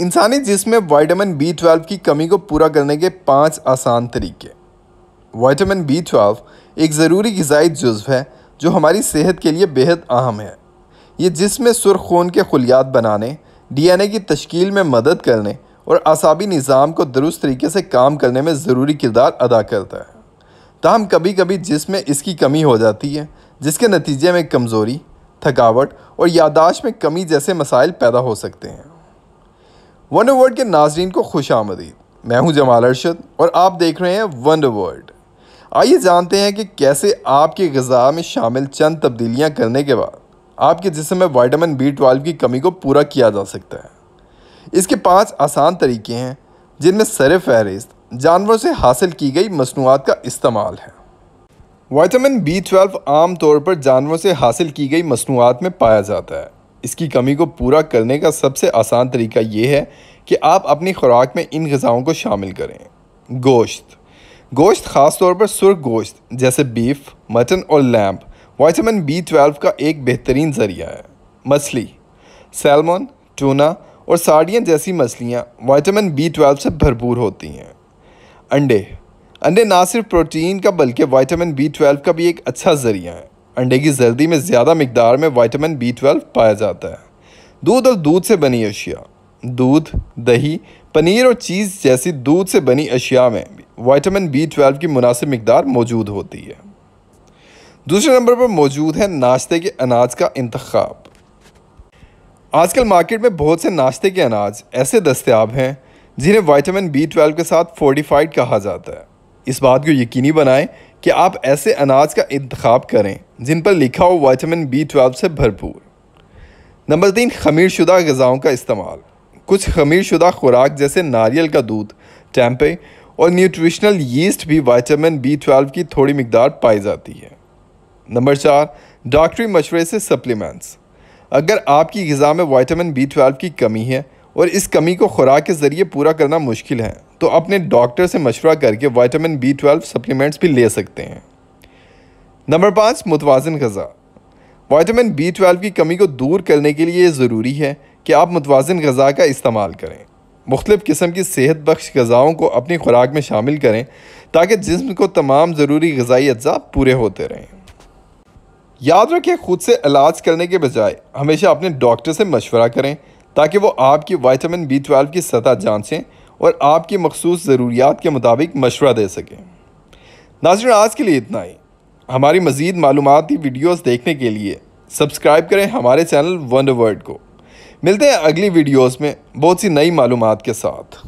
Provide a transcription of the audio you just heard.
इंसानी जिसमें vitamin B twelve की कमी को पूरा करने के पाँच आसान तरीके वाइटामिन बी ट्वेल्व एक ज़रूरी गजाई जुज्व है जो हमारी सेहत के लिए बेहद अहम है ये जिसमें सुर खून के खुलियात बनाने डीएनए की तश्कील में मदद करने और असाबी निज़ाम को दुरुस्त तरीके से काम करने में ज़रूरी किरदार अदा करता है ताहम कभी कभी जिसमें इसकी कमी हो जाती है जिसके नतीजे में कमज़ोरी थकावट और यादाश्त में कमी जैसे मसाइल पैदा हो सकते हैं वन वर्ल्ड के नाजरीन को खुश आमदी मैं हूं जमाल अरशद और आप देख रहे हैं वन वर्ल्ड आइए जानते हैं कि कैसे आपकी गज़ा में शामिल चंद तब्दीलियाँ करने के बाद आपके जिसम में वाइटामिन बी ट्वेल्व की कमी को पूरा किया जा सकता है इसके पाँच आसान तरीके हैं जिनमें सर फहरिस्त जानवरों से हासिल की गई मसनूआत का इस्तेमाल है वाइटामिन बी ट्वेल्व आम तौर पर जानवरों से हासिल की गई मसनूआत में पाया जाता है इसकी कमी को पूरा करने का सबसे आसान तरीका ये है कि आप अपनी खुराक में इन गज़ाओं को शामिल करें गोश्त गोश्त ख़ास तौर पर सुरख गोश्त जैसे बीफ मटन और लैम्प वाइटामिन बी ट्वेल्व का एक बेहतरीन ज़रिया है मछली सैलमन टूना और साड़ियाँ जैसी मछलियाँ वाइटामिन बी ट्वेल्व से भरपूर होती हैं अंडे अंडे ना सिर्फ प्रोटीन का बल्कि वाइटामिन बी ट्वेल्व का भी एक अच्छा ज़रिया है अंडे की जर्दी में ज़्यादा मकदार में वाइटामिन बी ट्वेल्व पाया जाता है दूध और दूध से बनी अशिया दूध दही पनीर और चीज़ जैसी दूध से बनी अशिया में वाइटामिन बी ट्वेल्व की मुनासिब मकदार मौजूद होती है दूसरे नंबर पर मौजूद है नाश्ते के अनाज का इंतखब आजकल मार्केट में बहुत से नाश्ते के अनाज ऐसे दस्तियाब हैं जिन्हें वाइटामिन बी ट्वेल्व के साथ फोर्टिफाइड कहा जाता है इस बात को यकीनी बनाएं कि आप ऐसे अनाज का इंतखब करें जिन पर लिखा हो वाइटामिन बी ट्वेल्व से भरपूर नंबर तीन खमीर शुदा गज़ाओं का इस्तेमाल कुछ खमीर शुदा खुराक जैसे नारियल का दूध टैम्पे और न्यूट्रिशनल यीस्ट भी वाइटामिन बी ट्वेल्व की थोड़ी मकदार पाई जाती है नंबर चार डॉक्टरी मशवरे से सप्लीमेंट्स अगर आपकी गज़ा में वाइटामिन बी ट्वेल्व की कमी है और इस कमी को खुराक के ज़रिए पूरा करना मुश्किल है तो अपने डॉक्टर से मशवरा करके वाइटामिन बी ट्वेल्व सप्लीमेंट्स भी ले सकते हैं नंबर पाँच मुतवाजन गज़ा वाइटामिन बी ट्वेल्व की कमी को दूर करने के लिए ज़रूरी है कि आप मुतवाजन गज़ा का इस्तेमाल करें मुख्तलिफ़ किस्म की सेहत बख्श गज़ाओं को अपनी खुराक में शामिल करें ताकि जिसम को तमाम ज़रूरी गज़ाई अज्जा पूरे होते रहें याद रखें खुद से इलाज करने के बजाय हमेशा अपने डॉक्टर से मशवरा करें ताकि वो आपकी वाइटामिन बी ट्वेल्व की सतह जांचें और आपकी मखसूस ज़रूरियात के मुताबिक मशवरा दे सकें नाजरन आज के लिए इतना ही हमारी मज़ीद मालूमती वीडियोज़ देखने के लिए सब्सक्राइब करें हमारे चैनल वन वर्ल्ड को मिलते हैं अगली वीडियोज़ में बहुत सी नई मालूम के साथ